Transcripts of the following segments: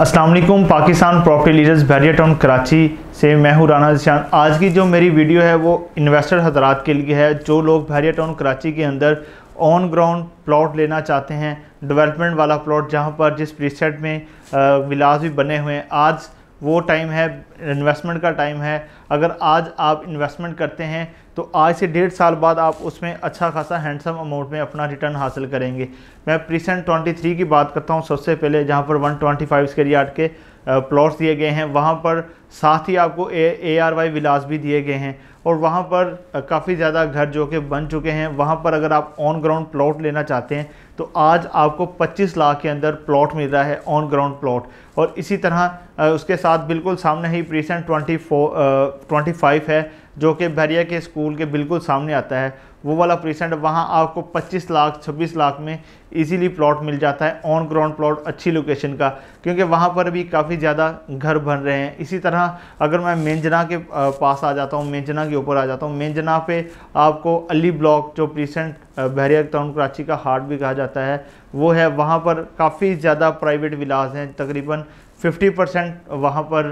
Aslam Pakistan property leaders Bahria Town Karachi से मैं हूं राना जशान आज की जो मेरी वीडियो है वो इन्वेस्टर हजरात के लिए है जो लोग बैरिया टाउन कराची के अंदर ऑन ग्राउंड प्लॉट लेना चाहते हैं डेवलपमेंट वाला प्लॉट जहां पर जिस प्रीसेट में विलास भी बने हुए हैं आज वो टाइम है इन्वेस्टमेंट का टाइम है अगर आज आप इन्वेस्टमेंट करते हैं तो आज से डेढ़ साल बाद आप उसमें अच्छा खासा हैंडसम अमाउंट में अपना रिटर्न हासिल करेंगे मैं प्रीसेंट 23 की बात करता हूँ सबसे पहले जहाँ पर 125 ट्वेंटी फाइव यार्ड के प्लॉट्स दिए गए हैं वहाँ पर साथ ही आपको ए ए आर वाई विलास भी दिए गए हैं और वहाँ पर काफ़ी ज़्यादा घर जो कि बन चुके हैं वहाँ पर अगर आप ऑन ग्राउंड प्लॉट लेना चाहते हैं तो आज आपको 25 लाख के अंदर प्लॉट मिल रहा है ऑन ग्राउंड प्लॉट और इसी तरह उसके साथ बिल्कुल सामने ही precinct twenty four twenty five है जो कि भैरिया के स्कूल के बिल्कुल सामने आता है वो वाला प्रीसेंट वहाँ आपको 25 लाख 26 लाख में इजीली प्लॉट मिल जाता है ऑन ग्राउंड प्लॉट अच्छी लोकेशन का क्योंकि वहाँ पर भी काफ़ी ज़्यादा घर बन रहे हैं इसी तरह तरह अगर मैं मेंजना के पास आ जाता हूँ मेंजना के ऊपर आ जाता हूँ मेंजना पे आपको अली ब्लॉक जो प्रीसेंट बहरिया टाउन कराची का हार्ट भी कहा जाता है वो है वहाँ पर काफ़ी ज़्यादा प्राइवेट विलास हैं तकरीबन 50 परसेंट वहाँ पर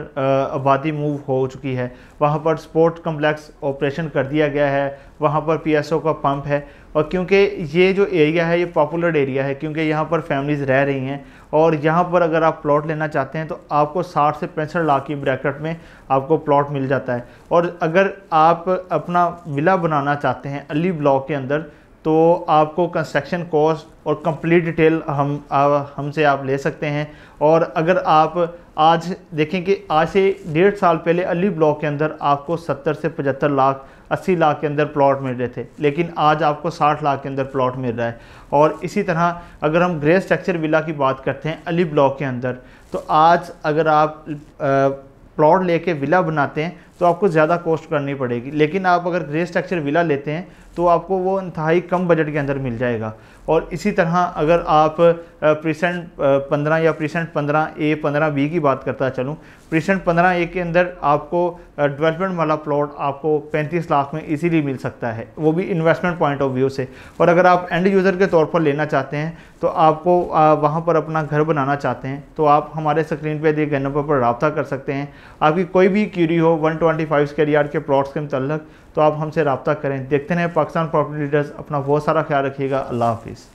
आबादी मूव हो चुकी है वहाँ पर स्पोर्ट कम्प्लेक्स ऑपरेशन कर दिया गया है वहाँ पर पीएसओ का पंप है और क्योंकि ये जो एरिया है ये पॉपुलर एरिया है क्योंकि यहाँ पर फैमिलीज़ रह रही हैं और यहाँ पर अगर आप प्लॉट लेना चाहते हैं तो आपको 60 से पैंसठ लाख की ब्रैकेट में आपको प्लॉट मिल जाता है और अगर आप अपना विला बनाना चाहते हैं अली ब्लॉक के अंदर तो आपको कंस्ट्रक्शन कॉस्ट और कंप्लीट डिटेल हम हमसे आप ले सकते हैं और अगर आप आज देखें कि आज से डेढ़ साल पहले अली ब्लॉक के अंदर आपको 70 से 75 लाख 80 लाख के अंदर प्लॉट मिल रहे थे लेकिन आज आपको 60 लाख के अंदर प्लॉट मिल रहा है और इसी तरह अगर हम ग्रे स्ट्रक्चर विला की बात करते हैं अली ब्लॉक के अंदर तो आज अगर आप प्लॉट लेके विला बनाते हैं तो आपको ज़्यादा कॉस्ट करनी पड़ेगी लेकिन आप अगर ग्रे स्ट्रक्चर विला लेते हैं तो आपको वो इंतहाई कम बजट के अंदर मिल जाएगा और इसी तरह अगर आप प्रीसेंट पंद्रह या प्रीसेंट पंद्रह ए पंद्रह बी की बात करता चलूँ प्रीसेंट पंद्रह ए के अंदर आपको डेवलपमेंट वाला प्लॉट आपको पैंतीस लाख में इजीली मिल सकता है वो भी इन्वेस्टमेंट पॉइंट ऑफ व्यू से और अगर आप एंड यूज़र के तौर पर लेना चाहते हैं तो आपको वहाँ पर अपना घर बनाना चाहते हैं तो आप हमारे स्क्रीन पर दिए गए नंबर पर रबता कर सकते हैं आपकी कोई भी क्यूरी हो one twenty five square yard के प्लॉट्स के मतलब तो आप हमसे रबता करें देखते रहें पाकिस्तान प्रॉपर्टी लीडर्स अपना बहुत सारा ख्याल रखिएगा अल्लाह हाफिज़